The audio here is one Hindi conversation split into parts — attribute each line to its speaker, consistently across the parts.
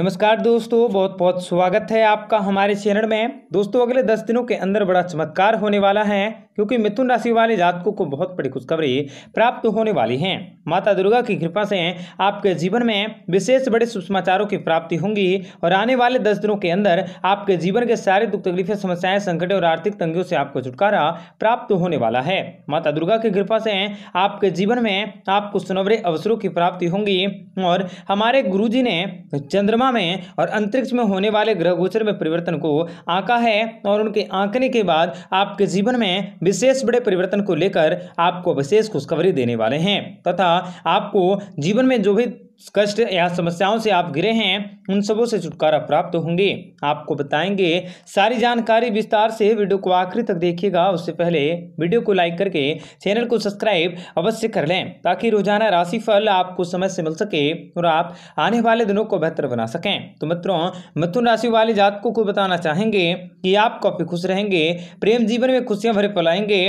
Speaker 1: नमस्कार दोस्तों बहुत बहुत स्वागत है आपका हमारे चैनल में दोस्तों अगले दस दिनों के अंदर बड़ा चमत्कार होने वाला है क्योंकि मिथुन राशि वाले जातकों को बहुत बड़ी खुशखबरी प्राप्त होने वाली है माता दुर्गा की कृपा से आपके जीवन में विशेष बड़े समाचारों की प्राप्ति होंगी और आने वाले दस दिनों के अंदर आपके जीवन के सारे दुख तकलीफें समस्याएं संकट और आर्थिक तंगियों से आपको छुटकारा प्राप्त होने वाला है माता दुर्गा की कृपा से आपके जीवन में आपको सुनवरे अवसरों की प्राप्ति होंगी और हमारे गुरु ने चंद्रमा में और अंतरिक्ष में होने वाले ग्रह गोचर में परिवर्तन को आंका है और उनके आंकने के बाद आपके जीवन में विशेष बड़े परिवर्तन को लेकर आपको विशेष खुशखबरी देने वाले हैं तथा आपको जीवन में जो भी कष्ट या समस्याओं से आप घिरे हैं उन सबों से छुटकारा प्राप्त होंगे आपको बताएंगे सारी जानकारी विस्तार से वीडियो को आखिरी तक देखिएगा उससे पहले वीडियो को लाइक करके चैनल को सब्सक्राइब अवश्य कर लें ताकि रोजाना फल आपको समय से मिल सके और आप आने वाले दिनों को बेहतर बना सकें तो मित्रों मिथुन राशि वाले जातकों को बताना चाहेंगे कि आप काफ़ी खुश रहेंगे प्रेम जीवन में खुशियां भरे पलाएंगे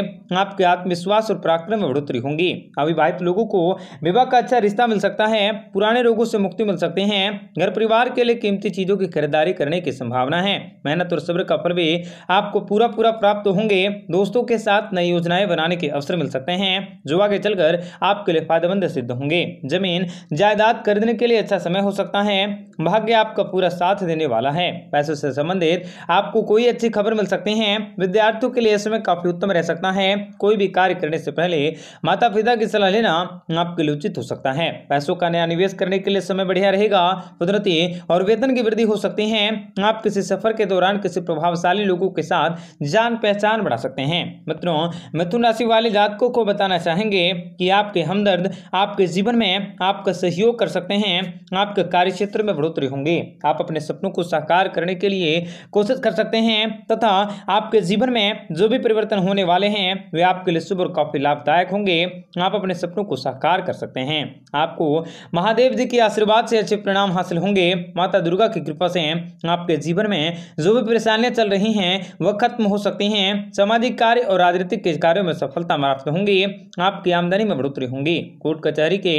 Speaker 1: आपके आत्मविश्वास और पराक्रम में बढ़ोतरी होंगी अविवाहित लोगों को विवाह का अच्छा रिश्ता मिल सकता है पुराने रोगों से मुक्ति मिल सकते हैं घर परिवार के लिए कीमती चीज़ों की खरीदारी करने की संभावना है मेहनत और सब्र का फल भी आपको पूरा पूरा प्राप्त होंगे दोस्तों के साथ नई योजनाएं बनाने के अवसर मिल सकते हैं जो आगे चलकर आपके लिए फायदेमंद सिद्ध होंगे जमीन जायदाद खरीदने के लिए अच्छा समय हो सकता है भाग्य आपका पूरा साथ देने वाला है पैसों से संबंधित आपको कोई अच्छी खबर मिल सकती है विद्यार्थियों के लिए समय काफी उत्तम रह सकता है कोई भी कार्य करने से पहले माता पिता की सलाह लेना आपके लिए उचित हो सकता है पैसों का नया निवेश निवेश करने के लिए समय बढ़िया रहेगा कुदरती और वेतन की वृद्धि हो सकती है आप किसी सफर के दौरान किसी प्रभावशाली लोगों के साथ जान पहचान बढ़ा सकते हैं मित्रों मिथुन राशि वाले जातकों को बताना चाहेंगे कि आपके हमदर्द आपके जीवन में आपका सहयोग कर सकते हैं आपके कार्य क्षेत्र में बढ़ोतरी होंगे आप अपने सपनों को साकार करने के लिए कोशिश कर सकते हैं तथा आपके जीवन में जो भी परिवर्तन होने वाले हैं वे आपके लिए शुभ और काफी लाभदायक होंगे आप अपने सपनों को साकार कर सकते हैं आपको महादेव महादेव जी के आशीर्वाद से अच्छे परिणाम हासिल होंगे माता दुर्गा की कृपा से आपके जीवन में जो भी परेशानियां चल रही हैं वह खत्म हो सकती हैं सामाजिक कार्य और राजनीतिक कार्यों में सफलता प्राप्त होंगी आपकी आमदनी में बढ़ोतरी होंगी कोर्ट कचहरी के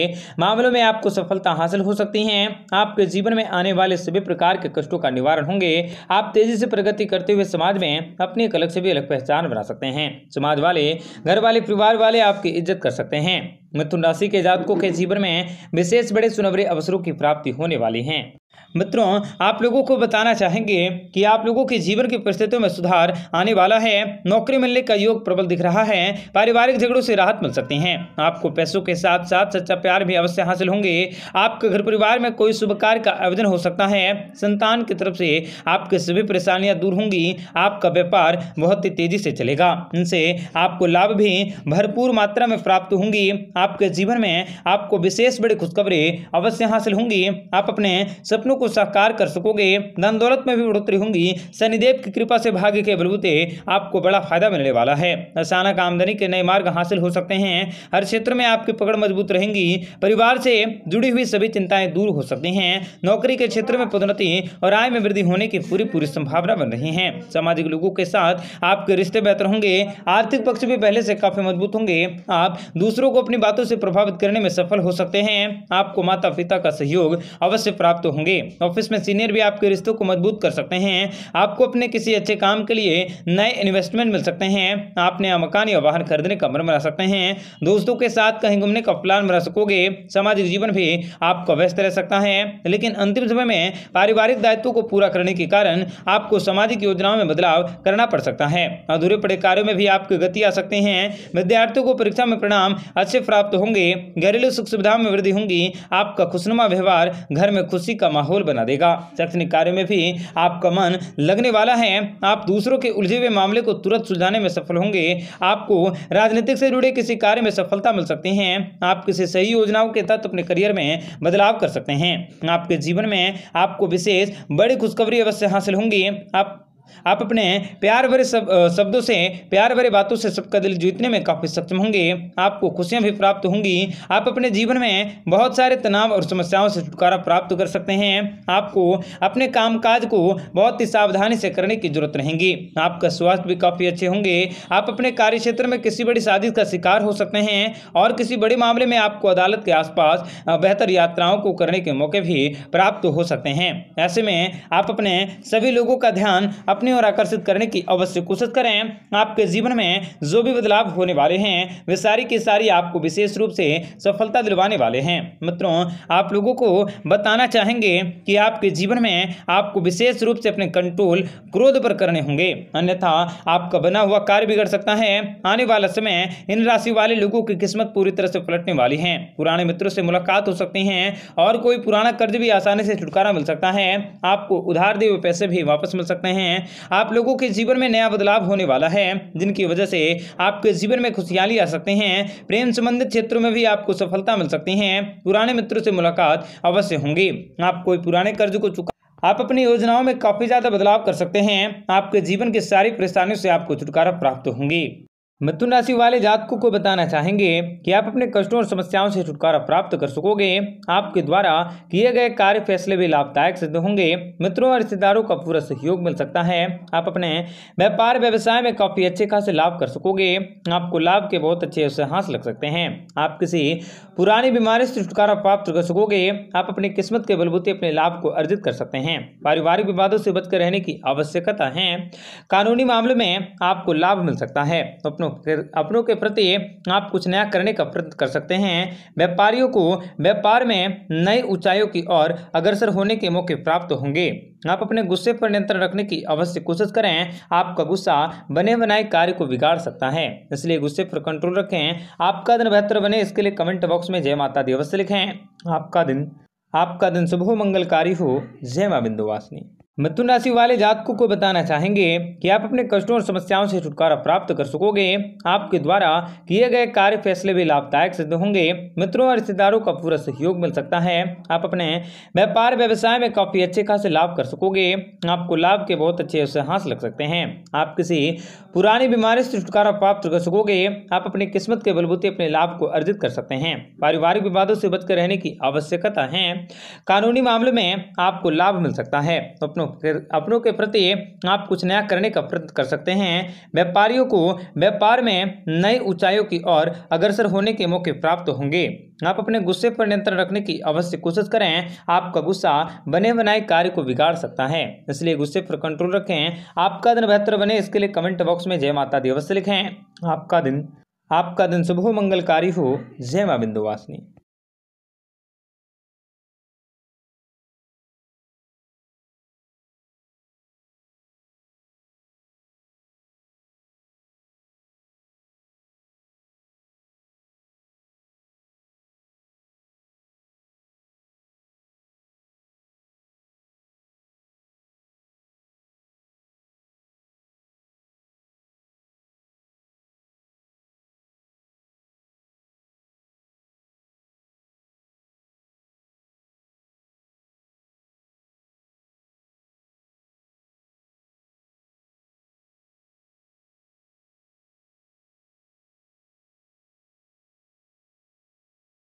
Speaker 1: मामलों में आपको सफलता हासिल हो सकती है आपके जीवन में आने वाले सभी प्रकार के कष्टों का निवारण होंगे आप तेजी से प्रगति करते हुए समाज में अपनी एक अलग से भी अलग पहचान बना सकते हैं समाज वाले घर वाले परिवार वाले आपकी इज्जत कर सकते हैं मिथुन राशि के जातकों के जीवन में विशेष बड़े सुनवरे अवसरों की प्राप्ति होने वाली है मित्रों आप लोगों को बताना चाहेंगे कि आप लोगों के जीवन की परिस्थितियों में सुधार आने वाला है नौकरी मिलने का योग प्रबल दिख रहा है पारिवारिक झगड़ों से राहत मिल सकती है आपको पैसों के साथ साथ सच्चा प्यार भी अवश्य हासिल होंगे आपके घर परिवार में कोई शुभ कार्य का आयोजन हो सकता है संतान की तरफ से आपके सभी परेशानियां दूर होंगी आपका व्यापार बहुत ही तेजी से चलेगा इनसे आपको लाभ भी भरपूर मात्रा में प्राप्त होंगी आपके जीवन में आपको विशेष बड़ी खुशखबरी अवश्य हासिल होंगी आप अपने सब सपनों को साकार कर सकोगे धन दौलत में भी बढ़ोतरी होंगी शनिदेव की कृपा से भाग्य के बलबूते आपको बड़ा फायदा मिलने वाला है अचानक आमदनी के नए मार्ग हासिल हो सकते हैं हर क्षेत्र में आपकी पकड़ मजबूत रहेंगी परिवार से जुड़ी हुई सभी चिंताएं दूर हो सकती हैं नौकरी के क्षेत्र में पदोन्नति और आय में वृद्धि होने की पूरी पूरी संभावना बन रही है सामाजिक लोगों के साथ आपके रिश्ते बेहतर होंगे आर्थिक पक्ष भी पहले से काफी मजबूत होंगे आप दूसरों को अपनी बातों से प्रभावित करने में सफल हो सकते हैं आपको माता पिता का सहयोग अवश्य प्राप्त होंगे आगे ऑफिस में सीनियर भी आपके रिश्तों को मजबूत कर सकते हैं आपको अपने किसी अच्छे काम के लिए नए इन्वेस्टमेंट मिल सकते हैं आप नया मकान या वाहन खरीदने का मन बना सकते हैं दोस्तों के साथ कहीं घूमने का प्लान बना सकोगे सामाजिक जीवन भी आपका व्यस्त रह सकता है लेकिन अंतिम समय में पारिवारिक दायित्व को पूरा करने के कारण आपको सामाजिक योजनाओं में बदलाव करना पड़ सकता है अधूरे पड़े कार्यों में भी आपकी गति आ सकते हैं विद्यार्थियों को परीक्षा में परिणाम अच्छे प्राप्त होंगे घरेलू सुख सुविधाओं में वृद्धि होंगी आपका खुशनुमा व्यवहार घर में खुशी का माहौल बना देगा शैक्षणिक कार्यों में भी आपका मन लगने वाला है आप दूसरों के उलझे हुए मामले को तुरंत सुलझाने में सफल होंगे आपको राजनीतिक से जुड़े किसी कार्य में सफलता मिल सकती है आप किसी सही योजनाओं के तहत अपने करियर में बदलाव कर सकते हैं आपके जीवन में आपको विशेष बड़ी खुशखबरी अवश्य हासिल होंगी आप आप अपने प्यार भरे सब शब्दों से प्यार भरे बातों से सबका दिल जीतने में काफ़ी सक्षम होंगे आपको खुशियां भी प्राप्त होंगी आप अपने जीवन में बहुत सारे तनाव और समस्याओं से छुटकारा प्राप्त कर सकते हैं आपको अपने कामकाज को बहुत ही सावधानी से करने की जरूरत रहेगी आपका स्वास्थ्य भी काफ़ी अच्छे होंगे आप अपने कार्य क्षेत्र में किसी बड़ी साजिश का शिकार हो सकते हैं और किसी बड़े मामले में आपको अदालत के आसपास बेहतर यात्राओं को करने के मौके भी प्राप्त हो सकते हैं ऐसे में आप अपने सभी लोगों का ध्यान अपने अपनी ओर आकर्षित करने की अवश्य कोशिश करें आपके जीवन में जो भी बदलाव होने वाले हैं वे सारी की सारी आपको विशेष रूप से सफलता दिलवाने वाले हैं मित्रों आप लोगों को बताना चाहेंगे कि आपके जीवन में आपको विशेष रूप से अपने कंट्रोल क्रोध पर करने होंगे अन्यथा आपका बना हुआ कार्य बिगड़ सकता है आने वाला समय इन राशि वाले लोगों की किस्मत पूरी तरह से पलटने वाली है पुराने मित्रों से मुलाकात हो सकती है और कोई पुराना कर्ज भी आसानी से छुटकारा मिल सकता है आपको उधार दिए हुए पैसे भी वापस मिल सकते हैं आप लोगों के जीवन में नया बदलाव होने वाला है जिनकी वजह से आपके जीवन में खुशहाली आ सकते हैं प्रेम संबंधित क्षेत्रों में भी आपको सफलता मिल सकती है पुराने मित्रों से मुलाकात अवश्य होंगी आप कोई पुराने कर्ज को चुका आप अपनी योजनाओं में काफ़ी ज़्यादा बदलाव कर सकते हैं आपके जीवन की सारी परेशानियों से आपको छुटकारा प्राप्त होंगी मिथुन राशि वाले जातकों को बताना चाहेंगे कि आप अपने कष्टों और समस्याओं से छुटकारा प्राप्त कर सकोगे आपके द्वारा किए गए कार्य फैसले भी लाभदायक सिद्ध होंगे मित्रों और रिश्तेदारों का पूरा सहयोग मिल सकता है आप अपने व्यापार व्यवसाय में काफी अच्छे खासे लाभ कर सकोगे आपको लाभ के बहुत अच्छे अवसर हासिल लग सकते हैं आप किसी पुरानी बीमारी से छुटकारा प्राप्त कर सकोगे आप अपनी किस्मत के बलबूते अपने लाभ को अर्जित कर सकते हैं पारिवारिक विवादों से बचकर रहने की आवश्यकता है कानूनी मामले में आपको लाभ मिल सकता है अपनों अपनों के प्रति आप कुछ नया करने का प्रयत्न कर सकते हैं व्यापारियों को व्यापार में नए ऊंचाइयों की ओर अग्रसर होने के मौके प्राप्त होंगे आप अपने गुस्से पर नियंत्रण रखने की अवश्य कोशिश करें आपका गुस्सा बने बनाए कार्य को बिगाड़ सकता है इसलिए गुस्से पर कंट्रोल रखें आपका दिन बेहतर बने इसके लिए कमेंट बॉक्स में जय माता दी अवश्य लिखें आपका दिन आपका दिन शुभ मंगलकारी हो जय माँ बिंदुवासिनी मिथुन राशि वाले जातकों को बताना चाहेंगे कि आप अपने कष्टों और समस्याओं से छुटकारा प्राप्त कर सकोगे आपके द्वारा किए गए कार्य फैसले भी लाभदायक सिद्ध होंगे मित्रों और रिश्तेदारों का पूरा सहयोग मिल सकता है आप अपने व्यापार व्यवसाय में काफ़ी अच्छे खासे लाभ कर सकोगे आपको लाभ के बहुत अच्छे अवसर हाथ लग सकते हैं आप किसी पुरानी बीमारी से छुटकारा प्राप्त कर सकोगे आप अपनी किस्मत के बलबूते अपने लाभ को अर्जित कर सकते हैं पारिवारिक विवादों से बचकर रहने की आवश्यकता है कानूनी मामले में आपको लाभ मिल सकता है अपने अपनों के अपनों के प्रति आप कुछ नया करने का प्रयत्न कर सकते हैं व्यापारियों को व्यापार में नई ऊंचाइयों की ओर अग्रसर होने के मौके प्राप्त होंगे आप अपने गुस्से पर नियंत्रण रखने की अवश्य कोशिश करें आपका गुस्सा बने बनाए कार्य को बिगाड़ सकता है इसलिए गुस्से पर कंट्रोल रखें आपका दिन बेहतर बने इसके लिए कमेंट बॉक्स में जय माता दी अवश्य लिखें आपका दिन आपका दिन शुभ मंगलकारी हो जय माँ बिंदुवासिनी